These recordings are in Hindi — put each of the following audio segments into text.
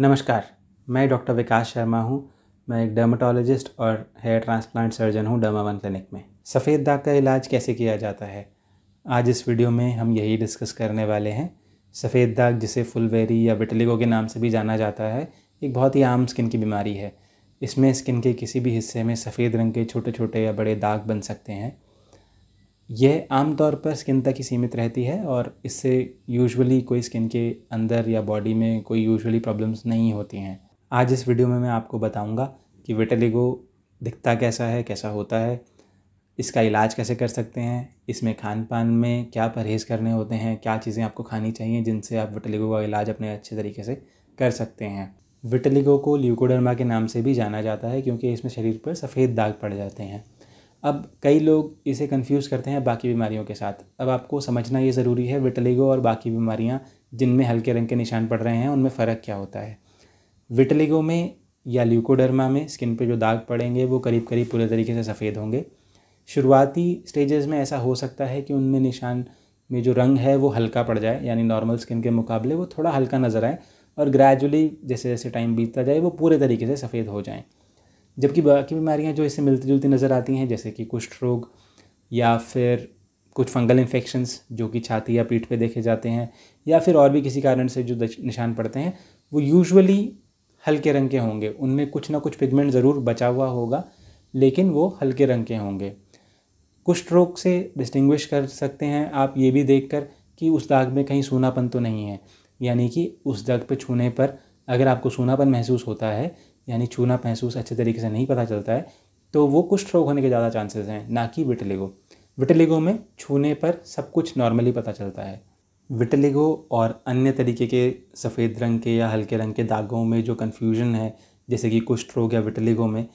नमस्कार मैं डॉक्टर विकास शर्मा हूं मैं एक डर्माटोलॉजिस्ट और हेयर ट्रांसप्लांट सर्जन हूं डर्मावन क्लिनिक में सफ़ेद दाग का इलाज कैसे किया जाता है आज इस वीडियो में हम यही डिस्कस करने वाले हैं सफ़ेद दाग जिसे फुलवेरी या बिटलिगो के नाम से भी जाना जाता है एक बहुत ही आम स्किन की बीमारी है इसमें स्किन के किसी भी हिस्से में सफ़ेद रंग के छोटे छोटे या बड़े दाग बन सकते हैं यह आमतौर पर स्किन तक ही सीमित रहती है और इससे यूजुअली कोई स्किन के अंदर या बॉडी में कोई यूजुअली प्रॉब्लम्स नहीं होती हैं आज इस वीडियो में मैं आपको बताऊंगा कि विटेलिगो दिखता कैसा है कैसा होता है इसका इलाज कैसे कर सकते हैं इसमें खान पान में क्या परहेज़ करने होते हैं क्या चीज़ें आपको खानी चाहिए जिनसे आप विटेलिगो का इलाज अपने अच्छे तरीके से कर सकते हैं विटेलिगो को ल्यूकोडर्मा के नाम से भी जाना जाता है क्योंकि इसमें शरीर पर सफ़ेद दाग पड़ जाते हैं अब कई लोग इसे कंफ्यूज करते हैं बाकी बीमारियों के साथ अब आपको समझना ये ज़रूरी है विटलिगो और बाकी बीमारियाँ जिनमें हल्के रंग के निशान पड़ रहे हैं उनमें फ़र्क क्या होता है विटलिगो में या ल्यूकोडर्मा में स्किन पर जो दाग पड़ेंगे वो करीब करीब पूरे तरीके से सफ़ेद होंगे शुरुआती स्टेजेस में ऐसा हो सकता है कि उनमें निशान में जो रंग है वो हल्का पड़ जाए यानी नॉर्मल स्किन के मुकाबले वो थोड़ा हल्का नज़र आए और ग्रेजुअली जैसे जैसे टाइम बीतता जाए वो पूरे तरीके से सफ़ेद हो जाएँ जबकि बाकी बीमारियाँ जो इससे मिलती जुलती नज़र आती हैं जैसे कि कुष्ठ रोग या फिर कुछ फंगल इन्फेक्शंस जो कि छाती या पीठ पे देखे जाते हैं या फिर और भी किसी कारण से जो निशान पड़ते हैं वो यूजुअली हल्के रंग के होंगे उनमें कुछ ना कुछ पिगमेंट ज़रूर बचा हुआ होगा लेकिन वो हल्के रंग के होंगे कुष्ठ रोग से डिस्टिंग्विश कर सकते हैं आप ये भी देख कर कि उस दाग में कहीं सूनापन तो नहीं है यानी कि उस दाग पे छूने पर अगर आपको सूनापन महसूस होता है यानी छूना महसूस अच्छे तरीके से नहीं पता चलता है तो वो कुछ रोग होने के ज़्यादा चांसेस हैं ना कि विटलिगो विटलिगो में छूने पर सब कुछ नॉर्मली पता चलता है विटलिगो और अन्य तरीके के सफ़ेद रंग के या हल्के रंग के दागों में जो कन्फ्यूजन है जैसे कि कुष्ठ रोग या विटलिगो में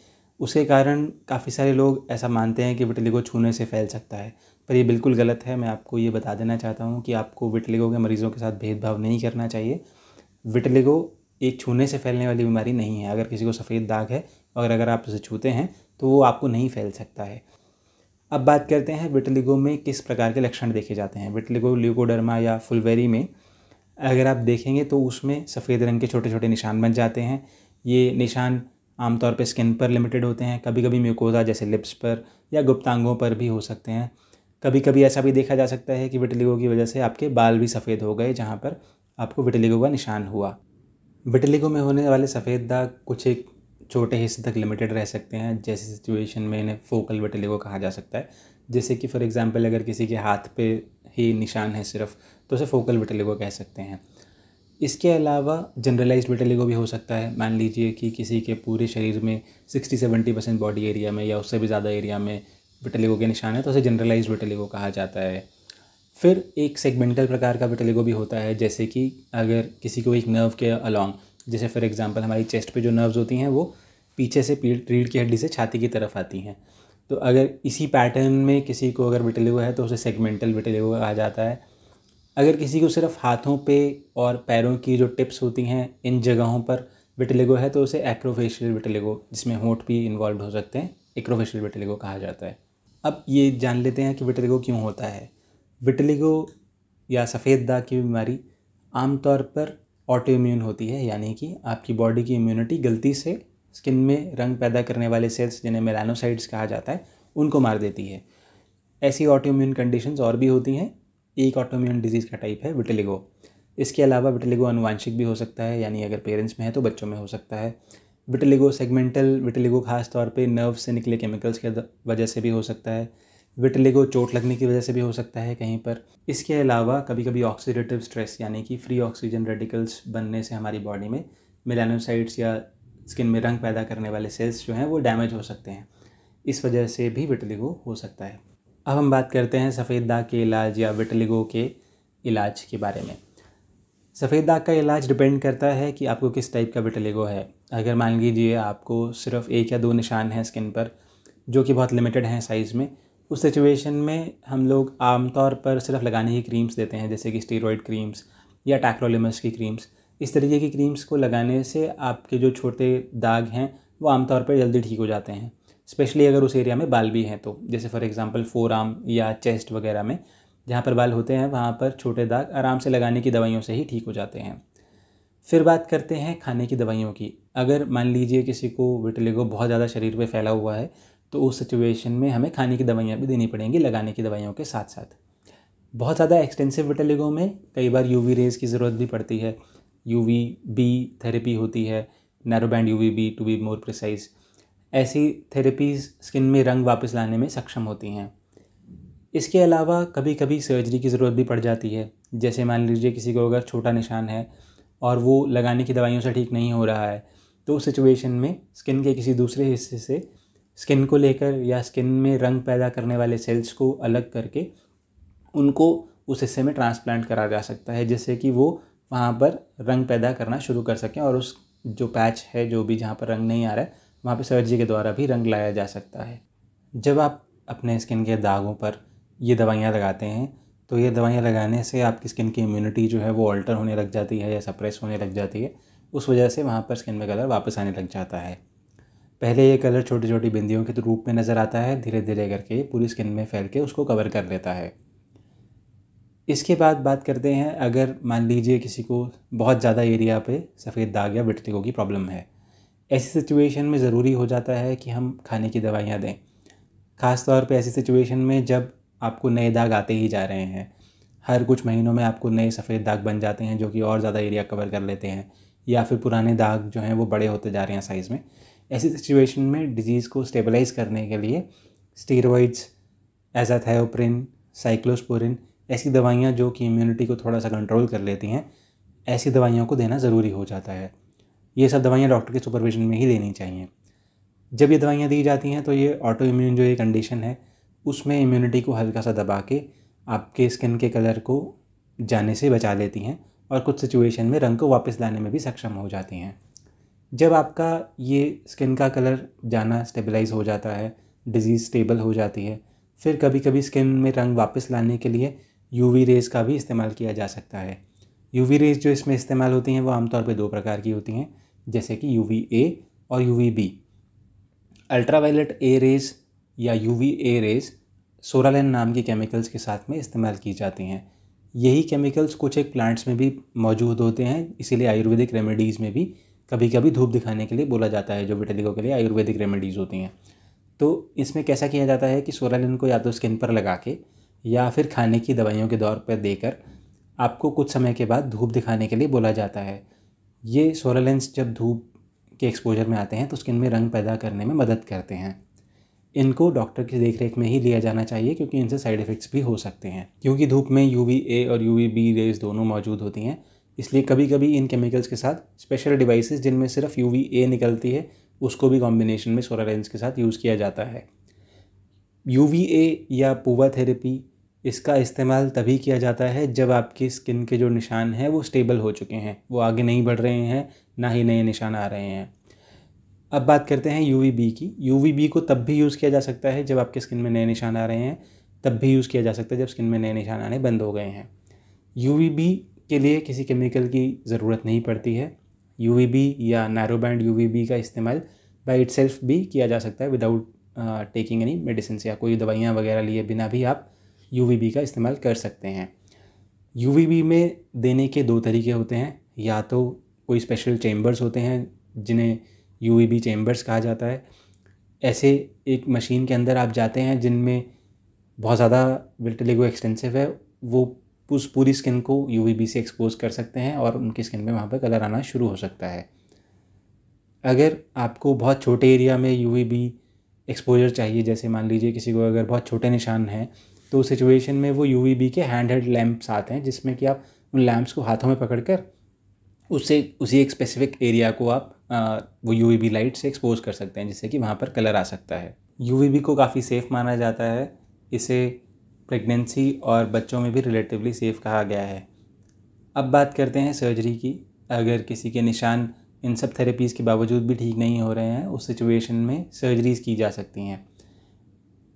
उसके कारण काफ़ी सारे लोग ऐसा मानते हैं कि विटलिगो छूने से फैल सकता है पर ये बिल्कुल गलत है मैं आपको ये बता देना चाहता हूँ कि आपको विटलिगो के मरीज़ों के साथ भेदभाव नहीं करना चाहिए विटलिगो एक छूने से फैलने वाली बीमारी नहीं है अगर किसी को सफ़ेद दाग है और अगर आप उसे छूते हैं तो वो आपको नहीं फैल सकता है अब बात करते हैं विटलिगो में किस प्रकार के लक्षण देखे जाते हैं विटलिगो ल्यूकोडर्मा या फुलवेरी में अगर आप देखेंगे तो उसमें सफ़ेद रंग के छोटे छोटे निशान बन जाते हैं ये निशान आमतौर पर स्किन पर लिमिटेड होते हैं कभी कभी म्यूकोजा जैसे लिप्स पर या गुप्तांगों पर भी हो सकते हैं कभी कभी ऐसा भी देखा जा सकता है कि विटलिगो की वजह से आपके बाल भी सफ़ेद हो गए जहाँ पर आपको विटलिगो का निशान हुआ विटलिगो में होने वाले सफ़ेद दाग कुछ एक छोटे हिस्से तक लिमिटेड रह सकते हैं जैसी सिचुएशन में इन्हें फोकल विटलिगो कहा जा सकता है जैसे कि फॉर एग्ज़ाम्पल अगर किसी के हाथ पे ही निशान है सिर्फ तो उसे फोकल विटलिगो कह सकते हैं इसके अलावा जनरलाइज विटलिगो भी हो सकता है मान लीजिए कि किसी के पूरे शरीर में sixty seventy percent body area में या उससे भी ज़्यादा एरिया में विटलिगो के निशान है तो उसे जनरलाइज्ड विटलिगो कहा जाता है फिर एक सेगमेंटल प्रकार का विटलिगो भी होता है जैसे कि अगर किसी को एक नर्व के अलॉन्ग जैसे फॉर एग्जांपल हमारी चेस्ट पे जो नर्व्स होती हैं वो पीछे से रीढ़ की हड्डी से छाती की तरफ आती हैं तो अगर इसी पैटर्न में किसी को अगर विटलिगो है तो उसे सेगमेंटल विटलिगो कहा जाता है अगर किसी को सिर्फ हाथों पे और पैरों की जो टिप्स होती हैं इन जगहों पर विटलिगो है तो उसे एक्रोफेशियल विटलिगो जिसमें होंठ भी इन्वॉल्व हो सकते हैं एक्रोफेशियल विटलिगो कहा जाता है अब ये जान लेते हैं कि विटलिगो क्यों होता है विटलिगो या सफ़ेद दाग की बीमारी आमतौर पर ऑटो इम्यून होती है यानी कि आपकी बॉडी की इम्यूनिटी गलती से स्किन में रंग पैदा करने वाले सेल्स जिन्हें मेलानोसाइड्स कहा जाता है उनको मार देती है ऐसी ऑटो इम्यून कंडीशंस और भी होती हैं एक ऑटो इम्यून डिजीज़ का टाइप है विटलिगो इसके अलावा विटलिगो अनुवांशिक भी हो सकता है यानी अगर पेरेंट्स में है तो बच्चों में हो सकता है विटलिगो सेगमेंटल विटलिगो खास तौर पे नर्व से निकले केमिकल्स के वजह से भी हो सकता है विटलिगो चोट लगने की वजह से भी हो सकता है कहीं पर इसके अलावा कभी कभी ऑक्सीडेटिव स्ट्रेस यानी कि फ्री ऑक्सीजन रेडिकल्स बनने से हमारी बॉडी में मिलानोसाइट्स या स्किन में रंग पैदा करने वाले सेल्स जो हैं वो डैमेज हो सकते हैं इस वजह से भी विटलिगो हो सकता है अब हम बात करते हैं सफ़ेद दाग के इलाज या विटलिगो के इलाज के बारे में सफ़ेद दाग का इलाज डिपेंड करता है कि आपको किस टाइप का विटलिगो है अगर मान लीजिए आपको सिर्फ एक या दो निशान हैं स्किन पर जो कि बहुत लिमिटेड हैं साइज़ में उस सिचुएशन में हम लोग आमतौर पर सिर्फ लगाने की क्रीम्स देते हैं जैसे कि स्टेरॉइड क्रीम्स या टैक्रोलिमस की क्रीम्स इस तरीके की क्रीम्स को लगाने से आपके जो छोटे दाग हैं वो आमतौर पर जल्दी ठीक हो जाते हैं स्पेशली अगर उस एरिया में बाल भी हैं तो जैसे फॉर एग्ज़ाम्पल फोर आर्म या चेस्ट वगैरह में जहाँ पर बाल होते हैं वहाँ पर छोटे दाग आराम से लगाने की दवाइयों से ही ठीक हो जाते हैं फिर बात करते हैं खाने की दवाइयों की अगर मान लीजिए किसी को विटलेगो बहुत ज़्यादा शरीर पर फैला हुआ है तो उस सिचुएशन में हमें खाने की दवाइयाँ भी देनी पड़ेंगी लगाने की दवाइयों के साथ साथ बहुत ज़्यादा एक्सटेंसिव विटेलिगो में कई बार यू रेज़ की ज़रूरत भी पड़ती है यू बी थेरेपी होती है narrow band UV B to be more precise ऐसी थेरेपीज़ स्किन में रंग वापस लाने में सक्षम होती हैं इसके अलावा कभी कभी सर्जरी की ज़रूरत भी पड़ जाती है जैसे मान लीजिए किसी को अगर छोटा निशान है और वो लगाने की दवाइयों से ठीक नहीं हो रहा है तो उस सिचुएशन में स्किन के किसी दूसरे हिस्से से स्किन को लेकर या स्किन में रंग पैदा करने वाले सेल्स को अलग करके उनको उस हिस्से में ट्रांसप्लांट करा जा सकता है जिससे कि वो वहाँ पर रंग पैदा करना शुरू कर सकें और उस जो पैच है जो भी जहाँ पर रंग नहीं आ रहा है वहाँ पर सर्जरी के द्वारा भी रंग लाया जा सकता है जब आप अपने स्किन के दागों पर ये दवाइयाँ लगाते हैं तो ये दवाइयाँ लगाने से आपकी स्किन की इम्यूनिटी जो है वो अल्टर होने लग जाती है या सप्रेस होने लग जाती है उस वजह से वहाँ पर स्किन में कलर वापस आने लग जाता है पहले ये कलर छोटी छोटी बिंदियों के रूप में नज़र आता है धीरे धीरे करके पूरी स्किन में फैल के उसको कवर कर लेता है इसके बाद बात करते हैं अगर मान लीजिए किसी को बहुत ज़्यादा एरिया पे सफ़ेद दाग या विट्रिको की प्रॉब्लम है ऐसी सिचुएशन में ज़रूरी हो जाता है कि हम खाने की दवाइयाँ दें ख़ास तौर पे ऐसी सिचुएशन में जब आपको नए दाग आते ही जा रहे हैं हर कुछ महीनों में आपको नए सफ़ेद दाग बन जाते हैं जो कि और ज़्यादा एरिया कवर कर लेते हैं या फिर पुराने दाग जो हैं वो बड़े होते जा रहे हैं साइज़ में ऐसी सिचुएशन में डिजीज़ को स्टेबलाइज करने के लिए स्टीरोइड्स एजाथायोप्रिन साइक्लोस्पोरिन ऐसी दवाइयाँ जो कि इम्यूनिटी को थोड़ा सा कंट्रोल कर लेती हैं ऐसी दवाइयों को देना ज़रूरी हो जाता है ये सब दवाइयाँ डॉक्टर के सुपरविजन में ही देनी चाहिए जब ये दवाइयाँ दी जाती हैं तो ये ऑटो इम्यून जो ये कंडीशन है उसमें इम्यूनिटी को हल्का सा दबा के आपके स्किन के कलर को जाने से बचा लेती हैं और कुछ सिचुएशन में रंग को वापस लाने में भी सक्षम हो जाती हैं जब आपका ये स्किन का कलर जाना स्टेबलाइज हो जाता है डिजीज़ स्टेबल हो जाती है फिर कभी कभी स्किन में रंग वापस लाने के लिए यूवी रेज़ का भी इस्तेमाल किया जा सकता है यूवी रेज़ जो इसमें इस्तेमाल होती हैं वो आमतौर पर दो प्रकार की होती हैं जैसे कि यू ए और U B ultraviolet A rays या यू ए रेज़ सोरालेन नाम की केमिकल्स के साथ में इस्तेमाल की जाती हैं यही केमिकल्स कुछ एक प्लांट्स में भी मौजूद होते हैं इसीलिए आयुर्वेदिक रेमेडीज़ में भी कभी कभी धूप दिखाने के लिए बोला जाता है जो विटेलिगो के लिए आयुर्वेदिक रेमेडीज़ होती हैं तो इसमें कैसा किया जाता है कि सोरालिन को या तो स्किन पर लगा के या फिर खाने की दवाइयों के दौर पर देकर आपको कुछ समय के बाद धूप दिखाने के लिए बोला जाता है ये सोरालेंस जब धूप के एक्सपोजर में आते हैं तो स्किन में रंग पैदा करने में मदद करते हैं इनको डॉक्टर की देखरेख में ही लिया जाना चाहिए क्योंकि इनसे साइड इफ़ेक्ट्स भी हो सकते हैं क्योंकि धूप में यू ए और यू बी रेज दोनों मौजूद होती हैं इसलिए कभी कभी इन केमिकल्स के साथ स्पेशल डिवाइसेस जिनमें सिर्फ यू ए निकलती है उसको भी कॉम्बिनेशन में सोलर लेंस के साथ यूज़ किया जाता है यू ए या पूवा थेरेपी इसका इस्तेमाल तभी किया जाता है जब आपकी स्किन के जो निशान हैं वो स्टेबल हो चुके हैं वो आगे नहीं बढ़ रहे हैं ना ही नए निशान आ रहे हैं अब बात करते हैं यू बी की यू बी को तब भी यूज़ किया जा सकता है जब आपके स्किन में नए निशान आ रहे हैं तब भी यूज़ किया जा सकता है जब स्किन में नए निशान आने बंद हो गए हैं यू बी के लिए किसी केमिकल की ज़रूरत नहीं पड़ती है यू या नैरो बैंड यू का इस्तेमाल बाई इट भी किया जा सकता है विदाउट टेकिंग एनी मेडिसिन या कोई दवाइयाँ वगैरह लिए बिना भी आप यू का इस्तेमाल कर सकते हैं यू में देने के दो तरीके होते हैं या तो कोई स्पेशल चैम्बर्स होते हैं जिन्हें यू वी चैम्बर्स कहा जाता है ऐसे एक मशीन के अंदर आप जाते हैं जिनमें बहुत ज़्यादा विल्टिलिगो एक्सटेंसिव है वो उस पूरी स्किन को यू से एक्सपोज कर सकते हैं और उनकी स्किन में वहाँ पर कलर आना शुरू हो सकता है अगर आपको बहुत छोटे एरिया में यू एक्सपोजर चाहिए जैसे मान लीजिए किसी को अगर बहुत छोटे निशान हैं तो उस सिचुएशन में वो यू के हैंड हेल्ड लैम्प्स आते हैं जिसमें कि आप उन लैम्प्स को हाथों में पकड़ कर उससे उसी एक स्पेसिफिक एरिया को आप आ, वो यू लाइट से एक्सपोज कर सकते हैं जिससे कि वहाँ पर कलर आ सकता है यू को काफ़ी सेफ़ माना जाता है इसे प्रेगनेंसी और बच्चों में भी रिलेटिवली सेफ़ कहा गया है अब बात करते हैं सर्जरी की अगर किसी के निशान इन सब थेरेपीज़ के बावजूद भी ठीक नहीं हो रहे हैं उस सिचुएशन में सर्जरीज़ की जा सकती हैं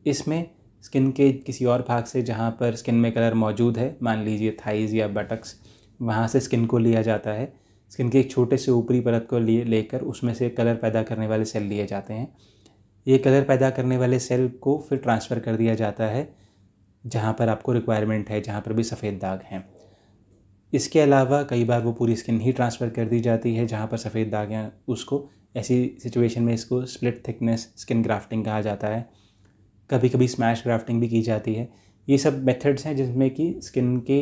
इसमें स्किन के किसी और भाग से जहाँ पर स्किन में कलर मौजूद है मान लीजिए थाइज या बटक्स वहाँ से स्किन को लिया जाता है स्किन के एक छोटे से ऊपरी परत को लिए लेकर उसमें से कलर पैदा करने वाले सेल लिए जाते हैं ये कलर पैदा करने वाले सेल को फिर ट्रांसफ़र कर दिया जाता है जहाँ पर आपको रिक्वायरमेंट है जहाँ पर भी सफ़ेद दाग हैं इसके अलावा कई बार वो पूरी स्किन ही ट्रांसफ़र कर दी जाती है जहाँ पर सफ़ेद दाग हैं उसको ऐसी सिचुएशन में इसको स्प्लिट थिकनेस स्किन ग्राफ्टिंग कहा जाता है कभी कभी स्मैश ग्राफ्टिंग भी की जाती है ये सब मेथड्स हैं जिसमें कि स्किन के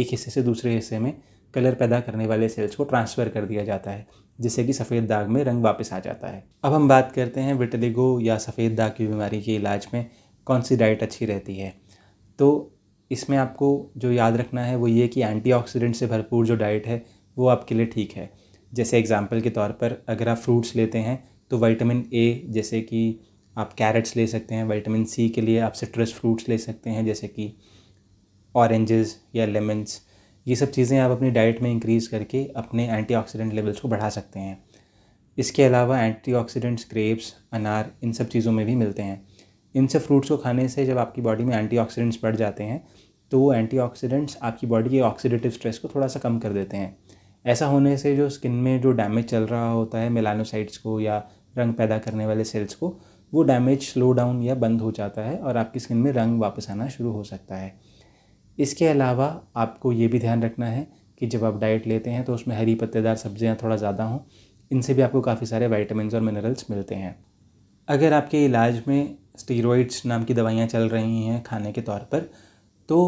एक हिस्से से दूसरे हिस्से में कलर पैदा करने वाले सेल्स को ट्रांसफ़र कर दिया जाता है जिससे कि सफ़ेद दाग में रंग वापस आ जाता है अब हम बात करते हैं विटलिगो या सफ़ेद दाग की बीमारी के इलाज में कौन सी डाइट अच्छी रहती है तो इसमें आपको जो याद रखना है वो ये कि एंटीऑक्सीडेंट से भरपूर जो डाइट है वो आपके लिए ठीक है जैसे एग्ज़ाम्पल के तौर पर अगर आप फ्रूट्स लेते हैं तो विटामिन ए जैसे कि आप कैरेट्स ले सकते हैं विटामिन सी के लिए आप सिट्रस फ्रूट्स ले सकते हैं जैसे कि ऑरेंजेस या लेमन्स ये सब चीज़ें आप अपनी डाइट में इंक्रीज़ करके अपने एंटीऑक्सीडेंट लेवल्स को बढ़ा सकते हैं इसके अलावा एंटीऑक्सीडेंट्स ग्रेप्स अनार इन सब चीज़ों में भी मिलते हैं इनसे फ्रूट्स को खाने से जब आपकी बॉडी में एंटीऑक्सीडेंट्स बढ़ जाते हैं तो वो एंटीऑक्सीडेंट्स आपकी बॉडी के ऑक्सीडेटिव स्ट्रेस को थोड़ा सा कम कर देते हैं ऐसा होने से जो स्किन में जो डैमेज चल रहा होता है मेलानोसाइट्स को या रंग पैदा करने वाले सेल्स को वो डैमेज स्लो डाउन या बंद हो जाता है और आपकी स्किन में रंग वापस आना शुरू हो सकता है इसके अलावा आपको ये भी ध्यान रखना है कि जब आप डाइट लेते हैं तो उसमें हरी पत्तेदार सब्जियाँ थोड़ा ज़्यादा हों इनसे भी आपको काफ़ी सारे वाइटामस और मिनरल्स मिलते हैं अगर आपके इलाज में स्टीरोइड्स नाम की दवाइयाँ चल रही हैं खाने के तौर पर तो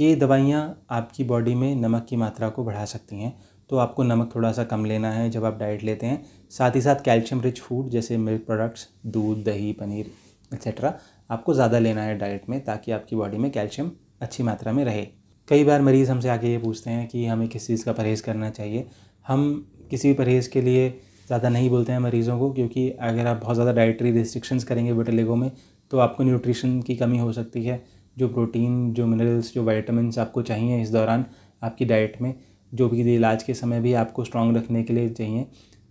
ये दवाइयाँ आपकी बॉडी में नमक की मात्रा को बढ़ा सकती हैं तो आपको नमक थोड़ा सा कम लेना है जब आप डाइट लेते हैं साथ ही साथ कैल्शियम रिच फूड जैसे मिल्क प्रोडक्ट्स दूध दही पनीर एक्सेट्रा आपको ज़्यादा लेना है डाइट में ताकि आपकी बॉडी में कैल्शियम अच्छी मात्रा में रहे कई बार मरीज़ हमसे आके ये पूछते हैं कि हमें किस चीज़ का परहेज़ करना चाहिए हम किसी भी परहेज़ के लिए ज़्यादा नहीं बोलते हैं मरीज़ों को क्योंकि अगर आप बहुत ज़्यादा डाइटरी रिस्ट्रिक्शंस करेंगे विटलेगो में तो आपको न्यूट्रिशन की कमी हो सकती है जो प्रोटीन जो मिनरल्स जो वाइटामिन आपको चाहिए इस दौरान आपकी डाइट में जो भी इलाज के समय भी आपको स्ट्रॉन्ग रखने के लिए चाहिए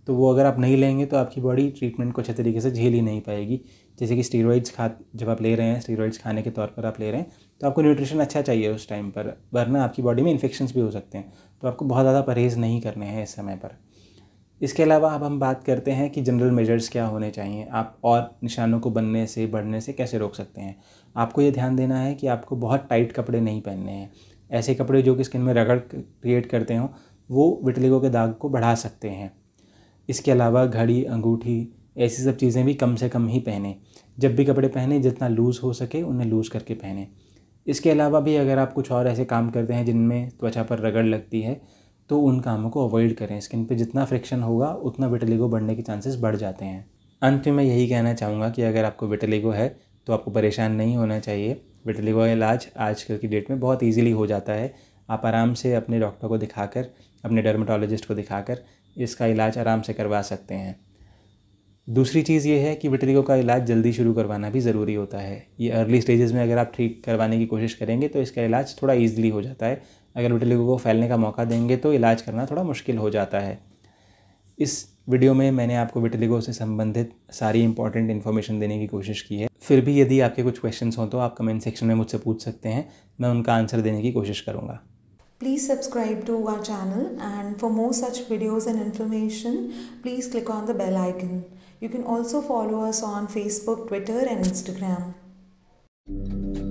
तो वो अगर आप नहीं लेंगे तो आपकी बॉडी ट्रीटमेंट को अच्छे तरीके से झेल ही नहीं पाएगी जैसे कि स्टीरोइड्स खा जब आप ले रहे हैं स्टीरोइड्स खाने के तौर पर आप ले रहे हैं तो आपको न्यूट्रिशन अच्छा चाहिए उस टाइम पर वरना आपकी बॉडी में इन्फेक्शन्स भी हो सकते हैं तो आपको बहुत ज़्यादा परहेज़ नहीं करने हैं इस समय पर इसके अलावा अब हम बात करते हैं कि जनरल मेजर्स क्या होने चाहिए आप और निशानों को बनने से बढ़ने से कैसे रोक सकते हैं आपको ये ध्यान देना है कि आपको बहुत टाइट कपड़े नहीं पहनने हैं ऐसे कपड़े जो कि स्किन में रगड़ क्रिएट करते हों वो विटलिगो के दाग को बढ़ा सकते हैं इसके अलावा घड़ी अंगूठी ऐसी सब चीज़ें भी कम से कम ही पहने जब भी कपड़े पहने जितना लूज़ हो सके उन्हें लूज़ करके पहने इसके अलावा भी अगर आप कुछ और ऐसे काम करते हैं जिनमें त्वचा पर रगड़ लगती है तो उन कामों को अवॉइड करें स्किन पे जितना फ्रिक्शन होगा उतना विटेलिगो बढ़ने के चांसेस बढ़ जाते हैं अंत में मैं यही कहना चाहूँगा कि अगर आपको विटेलिगो है तो आपको परेशान नहीं होना चाहिए विटेलिगो का इलाज आजकल की डेट में बहुत ईजिली हो जाता है आप आराम से अपने डॉक्टर को दिखाकर अपने डर्मेटोलॉजिस्ट को दिखाकर इसका इलाज आराम से करवा सकते हैं दूसरी चीज़ ये है कि विटलिगो का इलाज जल्दी शुरू करवाना भी ज़रूरी होता है ये अर्ली स्टेजेस में अगर आप ठीक करवाने की कोशिश करेंगे तो इसका इलाज थोड़ा ईजिली हो जाता है अगर विटिलिगो को फैलने का मौका देंगे तो इलाज करना थोड़ा मुश्किल हो जाता है इस वीडियो में मैंने आपको विटिलिगो से संबंधित सारी इंपॉर्टेंट इन्फॉर्मेशन देने की कोशिश की है फिर भी यदि आपके कुछ क्वेश्चन हों तो आप कमेंट सेक्शन में मुझसे पूछ सकते हैं मैं उनका आंसर देने की कोशिश करूँगा Please subscribe to our channel and for more such videos and information, please click on the bell icon. You can also follow us on Facebook, Twitter and Instagram.